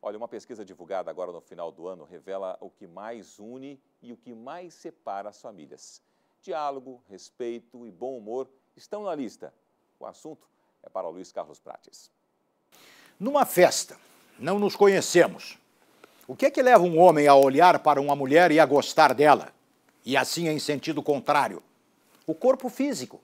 Olha, uma pesquisa divulgada agora no final do ano revela o que mais une e o que mais separa as famílias. Diálogo, respeito e bom humor estão na lista. O assunto é para o Luiz Carlos Prates. Numa festa, não nos conhecemos. O que é que leva um homem a olhar para uma mulher e a gostar dela? E assim em sentido contrário. O corpo físico,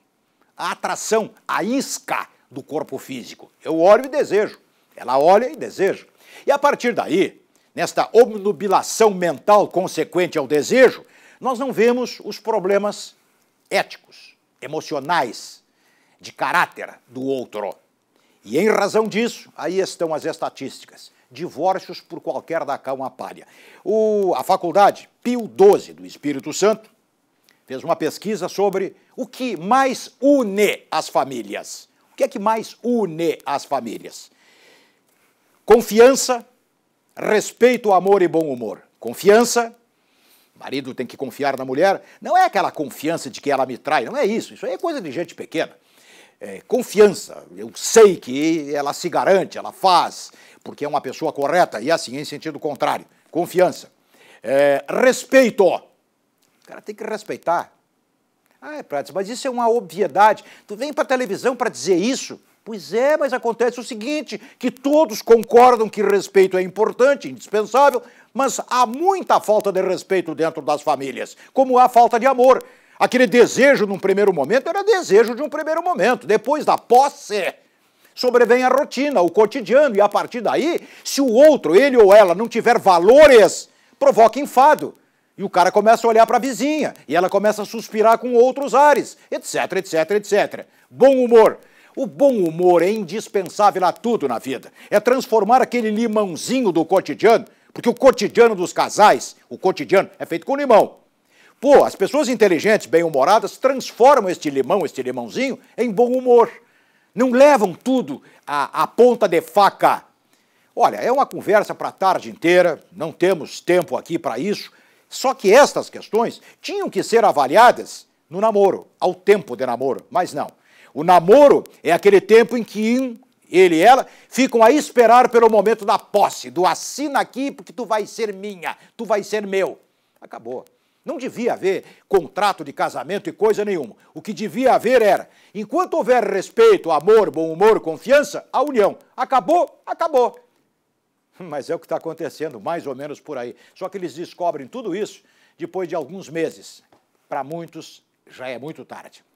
a atração, a isca do corpo físico. Eu olho e desejo. Ela olha e deseja. E a partir daí, nesta obnubilação mental consequente ao desejo, nós não vemos os problemas éticos, emocionais, de caráter do outro. E em razão disso, aí estão as estatísticas. Divórcios por qualquer da uma palha. O, a faculdade Pio XII do Espírito Santo fez uma pesquisa sobre o que mais une as famílias. O que é que mais une as famílias? Confiança, respeito, amor e bom humor. Confiança, marido tem que confiar na mulher, não é aquela confiança de que ela me trai, não é isso, isso aí é coisa de gente pequena. É, confiança, eu sei que ela se garante, ela faz, porque é uma pessoa correta, e é assim, em sentido contrário. Confiança. É, respeito. O cara tem que respeitar. Ah, Prates, mas isso é uma obviedade. Tu vem para televisão para dizer isso? Pois é, mas acontece o seguinte: que todos concordam que respeito é importante, indispensável, mas há muita falta de respeito dentro das famílias, como há falta de amor. Aquele desejo num primeiro momento era desejo de um primeiro momento, depois da posse sobrevém a rotina, o cotidiano, e a partir daí, se o outro, ele ou ela, não tiver valores, provoca enfado. E o cara começa a olhar para a vizinha, e ela começa a suspirar com outros ares, etc, etc, etc. Bom humor. O bom humor é indispensável a tudo na vida. É transformar aquele limãozinho do cotidiano, porque o cotidiano dos casais, o cotidiano, é feito com limão. Pô, as pessoas inteligentes, bem-humoradas, transformam este limão, este limãozinho, em bom humor. Não levam tudo à, à ponta de faca. Olha, é uma conversa para a tarde inteira, não temos tempo aqui para isso. Só que estas questões tinham que ser avaliadas no namoro, ao tempo de namoro, mas não. O namoro é aquele tempo em que ele e ela ficam a esperar pelo momento da posse, do assina aqui porque tu vai ser minha, tu vai ser meu. Acabou. Não devia haver contrato de casamento e coisa nenhuma. O que devia haver era, enquanto houver respeito, amor, bom humor, confiança, a união. Acabou, acabou. Mas é o que está acontecendo, mais ou menos por aí. Só que eles descobrem tudo isso depois de alguns meses. Para muitos, já é muito tarde.